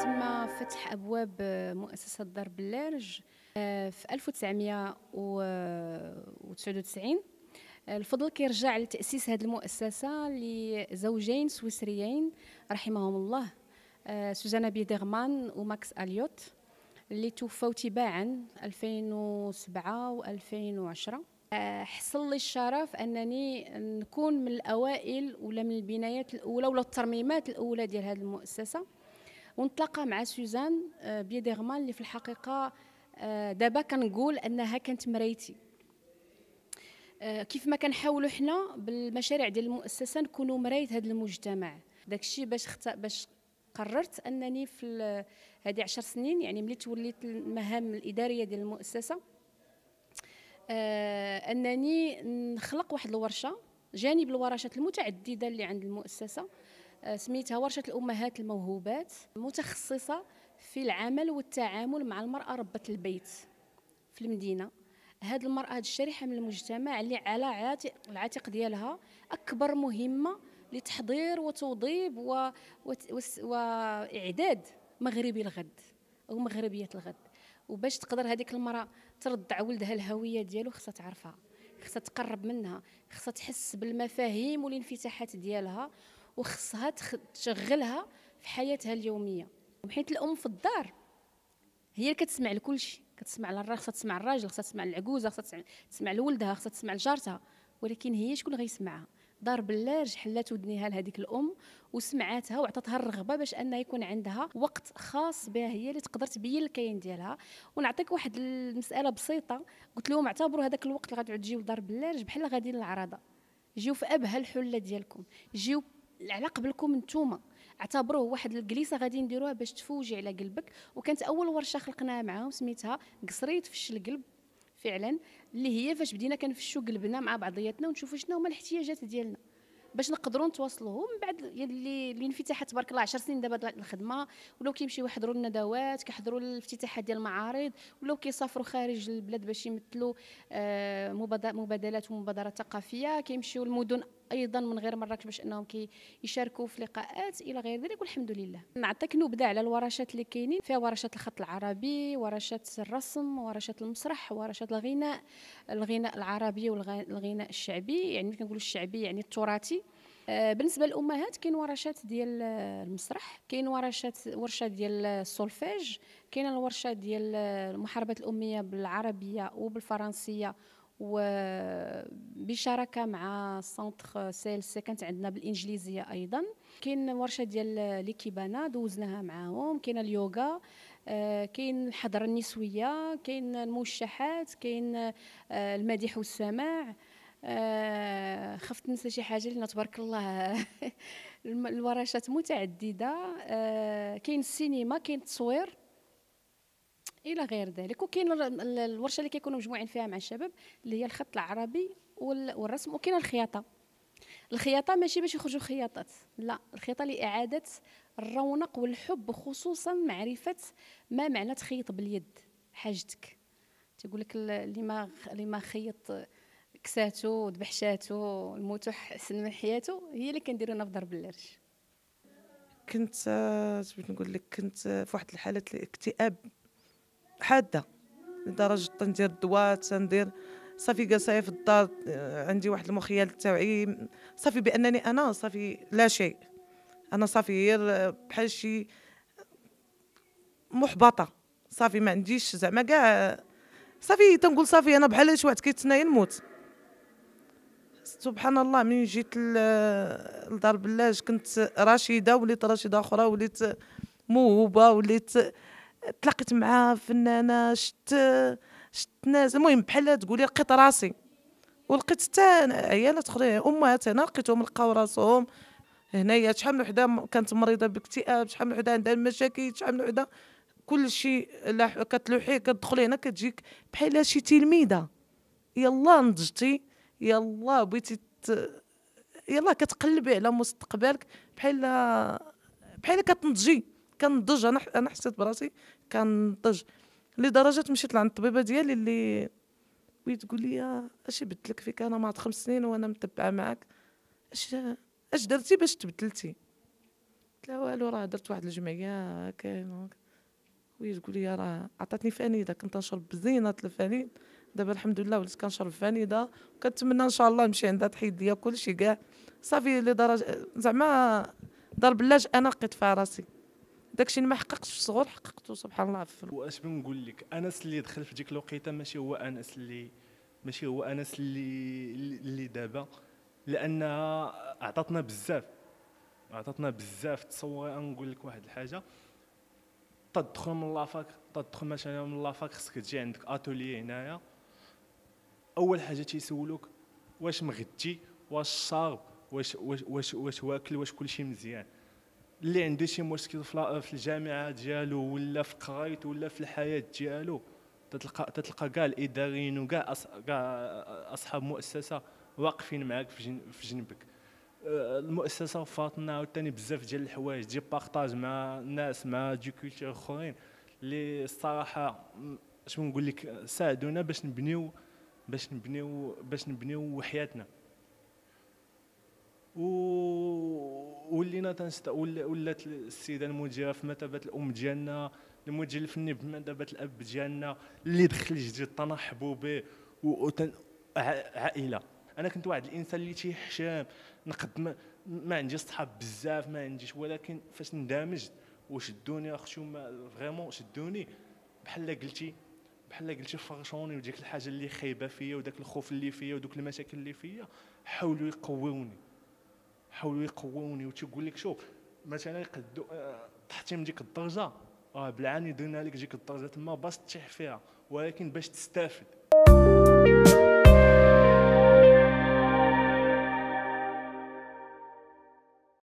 تم فتح ابواب مؤسسه دار بلارج آه، في 1999 آه، الفضل كيرجع لتاسيس هذه المؤسسه لزوجين سويسريين رحمهم الله آه، سوزانا بيدرمان وماكس اليوت اللي توفوا تباعا 2007 و2010 آه، حصل لي الشرف انني نكون من الاوائل ولا من البنايات الاولى ولا الترميمات الاولى ديال هذه المؤسسه ونتلاقى مع سوزان آه، بيديغمان اللي في الحقيقه آه، دابا كنقول انها كانت مرايتي كيف ما كنحاولوا حنا بالمشاريع ديال المؤسسه نكونوا مرايت هذا المجتمع داكشي باش خت... باش قررت انني في هذه 10 سنين يعني ملي توليت المهام الاداريه ديال المؤسسه آه، انني نخلق واحد الورشه جانب الورشات المتعدده اللي عند المؤسسه آه، سميتها ورشه الامهات الموهوبات متخصصه في العمل والتعامل مع المراه ربه البيت في المدينه هذه المراه هذه الشريحه من المجتمع اللي على عاتق العاتق ديالها اكبر مهمه لتحضير وتوضيب و... و... واعداد مغربي الغد او مغربيه الغد وباش تقدر هذيك المراه ترضع ولدها الهويه ديالو خصها تعرفها خصها تقرب منها خصها تحس بالمفاهيم والانفتاحات ديالها وخصها تشغلها في حياتها اليوميه وحيت الام في الدار هي اللي كتسمع لكل شيء كتسمع للراجل خصها تسمع للراجل خصها تسمع العجوزه خصها تسمع لولدها خصها تسمع لجارتها ولكن هي شكون غيسمعها دار بلاج حلات ودنيها لهذيك الام وسمعاتها وعطاتها الرغبه باش انها يكون عندها وقت خاص بها هي اللي تقدر تبين الكاين ديالها ونعطيك واحد المساله بسيطه قلت لهم اعتبروا هذاك الوقت اللي غادي تجيو دار بلاج بحال غادي للعراضه جيو في ابهى الحله ديالكم جيو على قبلكم نتوما اعتبروه واحد الجليسه غادي نديروها باش تفوجي على قلبك وكانت اول ورشه خلقناها معاهم سميتها قصريت في القلب فعلا اللي هي فاش بدينا كنفشوا قلبنا مع بعضياتنا ونشوفوا شنو هما الاحتياجات ديالنا باش نقدروا نتواصلوا من بعد اللي الانفتاحات تبارك الله 10 سنين دابا الخدمه ولاو كيمشيو يحضروا الندوات كيحضروا الافتتاحات ديال المعارض ولاو كيسافروا خارج البلاد باش يمثلوا آه، مبادلات ومبادرات ثقافيه كيمشيو المدن ايضا من غير مراكش باش انهم كي يشاركوا في لقاءات الى غير ذلك والحمد لله نعطيك نبذه على الورشات اللي كاينين فيها ورشات الخط العربي ورشات الرسم ورشات المسرح ورشات الغناء الغناء العربي والغناء الشعبي يعني كنقولوا الشعبي يعني التراثي آه، بالنسبه للامهات كاين ورشات ديال المسرح كاين ورشات ورشه ديال السولفيج كاين الورشه ديال محاربه الاميه بالعربيه وبالفرنسيه وبشراكه مع سنتر سيلس كانت عندنا بالانجليزيه ايضا كاين ورشه ديال ليكيبانا دوزناها معاهم كاين اليوغا آه، كاين الحضره النسويه كاين الموشحات كاين آه، المديح والسماع آه، خفت ننسى شي حاجه لان تبارك الله الورشات متعدده كاين السينما كاين التصوير الى غير ذلك وكاين الورشه اللي كيكونوا مجموعين فيها مع الشباب اللي هي الخط العربي والرسم وكاين الخياطه الخياطه ماشي باش يخرجوا خياطات لا الخياطه لاعاده الرونق والحب خصوصا معرفه ما معنى تخيط باليد حاجتك تيقول لك اللي ما اللي ما خيط كساتو ودبحشاتو الموتو حسن من حياته هي اللي كنديرو انا في ضرب العرش كنت آه، بغيت نقول لك كنت آه، في واحد الحاله الاكتئاب حاده لدرجه تندير الدواء تندير صافي جالسه في الدار آه، عندي واحد المخيل تاعي صافي بانني انا صافي لا شيء انا صافي غير آه، بحال شي محبطه صافي ما عنديش زعما كاع آه، صافي تنقول صافي انا بحال شي واحد كيتسنى نموت سبحان الله من جيت لدار بلاج كنت رشيده وليت رشيده اخرى وليت موهوبه وليت تلاقيت مع فنانه شت شت ناس المهم بحال تقولي لقيت راسي ولقيت حتى عيالات اخرين امهات هنا لقيتهم لقاو راسهم هنايا شحال من وحده كانت مريضه باكتئاب شحال من وحده عندها مشاكل شحال من وحده كل شيء كتلوحي كتدخلي هنا كتجيك بحال شي تلميذه يلا نضجتي يلا بغيتي يلا كتقلبي على مستقبلك بحال بحال كتنضجي كنضج انا انا حسيت براسي كنضج لدرجه مشيت لعند الطبيبه ديالي اللي وي تقول لي اش بدلك فيك انا مع خمس سنين وانا متبعه معاك اش اش درتي باش تبدلتي قلت لها والو راه درت واحد الجمعيه كاين وي تقول لي راه عطاتني فانيده كنت نشرب بزينه الفانيد دابا الحمد لله وليت كنشرب فانيده وكنتمنى ان شاء الله نمشي عندها تحيد ليا كلشي كاع صافي لدرجه زعما دار اللاج انا لقيت فيها راسي داكشي اللي ما حققتش في الصغر حققته سبحان الله في واش بنقول لك انس اللي دخل في ديك الوقيته ماشي هو انس اللي ماشي هو انس اللي اللي دابا لانها عطاتنا بزاف عطاتنا بزاف تصور نقول لك واحد الحاجه تدخل من لافاك تدخل مثلا من لافاك خصك تجي عندك اتولي هنايا اول حاجه تيسولوك واش مغدي واش شارب واش واش واش, واش واكل واش كلشي مزيان اللي عنده شي مشكل في الجامعه ديالو ولا في قرايته ولا في الحياه ديالو تتلقى تتلقى كاع الاداريين وكاع اصحاب مؤسسه واقفين معاك في, جن في جنبك أه، المؤسسه فاطنه عاوتاني بزاف ديال الحوايج دي بارطاج مع الناس مع دي كولتور اخرين اللي الصراحه اش نقول لك ساعدونا باش نبنيو باش نبنيو باش نبنيو حياتنا و ولينا تنشط ولات السيده المديره في مثابه الام ديالنا المدير الفني بمثابه الاب ديالنا اللي دخل جديد تنرحبوا به وتن... عائله انا كنت واحد الانسان اللي تيحشم نقد ما, ما عندي صحاب بزاف ما عنديش ولكن فاش اندمجت وشدوني اختي فريمون شدوني بحال قلتي بحال قلتي فرشوني وديك الحاجه اللي خايبه فيا وداك الخوف اللي فيا ودوك المشاكل اللي فيا حاولوا يقووني حاولوا يقووني وتيقول لك شوف مثلا يقدو طحتي آه، من ديك الدرجه اه بالعاني درنا لك ديك الدرجه تما باش تطيح فيها ولكن باش تستافد